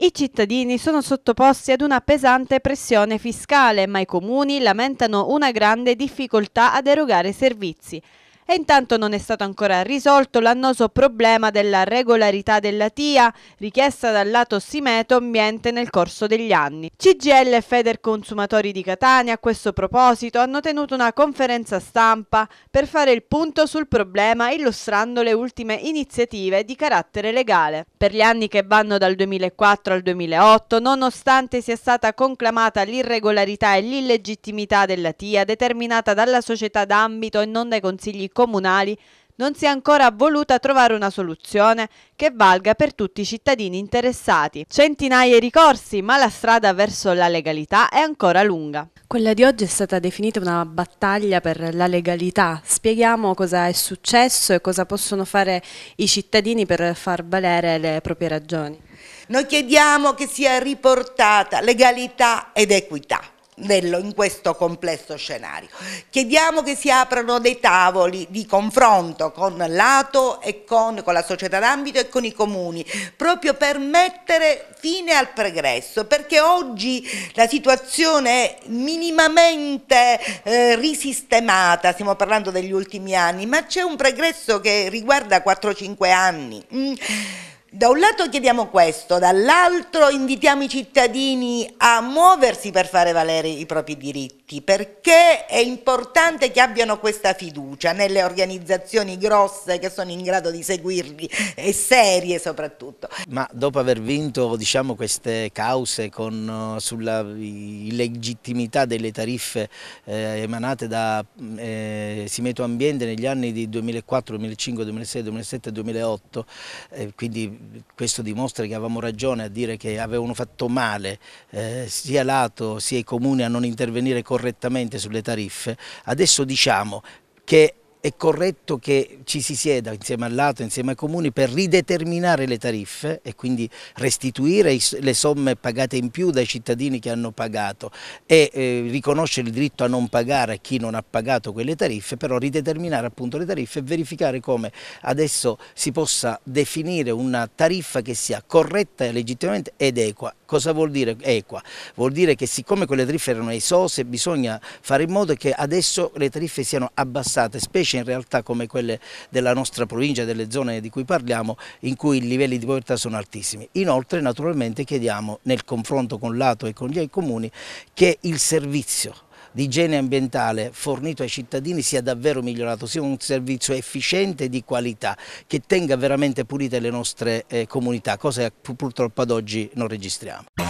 I cittadini sono sottoposti ad una pesante pressione fiscale, ma i comuni lamentano una grande difficoltà ad erogare servizi. E intanto non è stato ancora risolto l'annoso problema della regolarità della TIA richiesta dal lato Simeto Ambiente nel corso degli anni. CGL e Feder Consumatori di Catania a questo proposito hanno tenuto una conferenza stampa per fare il punto sul problema illustrando le ultime iniziative di carattere legale. Per gli anni che vanno dal 2004 al 2008, nonostante sia stata conclamata l'irregolarità e l'illegittimità della TIA determinata dalla società d'ambito e non dai consigli comunali non si è ancora voluta trovare una soluzione che valga per tutti i cittadini interessati. Centinaia di ricorsi, ma la strada verso la legalità è ancora lunga. Quella di oggi è stata definita una battaglia per la legalità. Spieghiamo cosa è successo e cosa possono fare i cittadini per far valere le proprie ragioni. Noi chiediamo che sia riportata legalità ed equità in questo complesso scenario. Chiediamo che si aprano dei tavoli di confronto con l'Ato e con, con la società d'ambito e con i comuni, proprio per mettere fine al pregresso, perché oggi la situazione è minimamente eh, risistemata, stiamo parlando degli ultimi anni, ma c'è un pregresso che riguarda 4-5 anni. Mm da un lato chiediamo questo, dall'altro invitiamo i cittadini a muoversi per fare valere i propri diritti, perché è importante che abbiano questa fiducia nelle organizzazioni grosse che sono in grado di seguirli e serie soprattutto. Ma dopo aver vinto diciamo, queste cause con, eh, sulla illegittimità delle tariffe eh, emanate da mm, eh, Simeto Ambiente negli anni di 2004, 2005, 2006, 2007, 2008, eh, quindi questo dimostra che avevamo ragione a dire che avevano fatto male eh, sia l'Ato sia i comuni a non intervenire correttamente sulle tariffe, adesso diciamo che è corretto che ci si sieda insieme al lato, insieme ai comuni per rideterminare le tariffe e quindi restituire le somme pagate in più dai cittadini che hanno pagato e eh, riconoscere il diritto a non pagare a chi non ha pagato quelle tariffe, però rideterminare appunto le tariffe e verificare come adesso si possa definire una tariffa che sia corretta e legittimamente ed equa Cosa vuol dire equa? Vuol dire che siccome quelle tariffe erano esose bisogna fare in modo che adesso le tariffe siano abbassate, specie in realtà come quelle della nostra provincia, delle zone di cui parliamo, in cui i livelli di povertà sono altissimi. Inoltre naturalmente chiediamo nel confronto con l'Ato e con gli comuni che il servizio di igiene ambientale fornito ai cittadini sia davvero migliorato, sia un servizio efficiente e di qualità che tenga veramente pulite le nostre eh, comunità, cosa che purtroppo ad oggi non registriamo.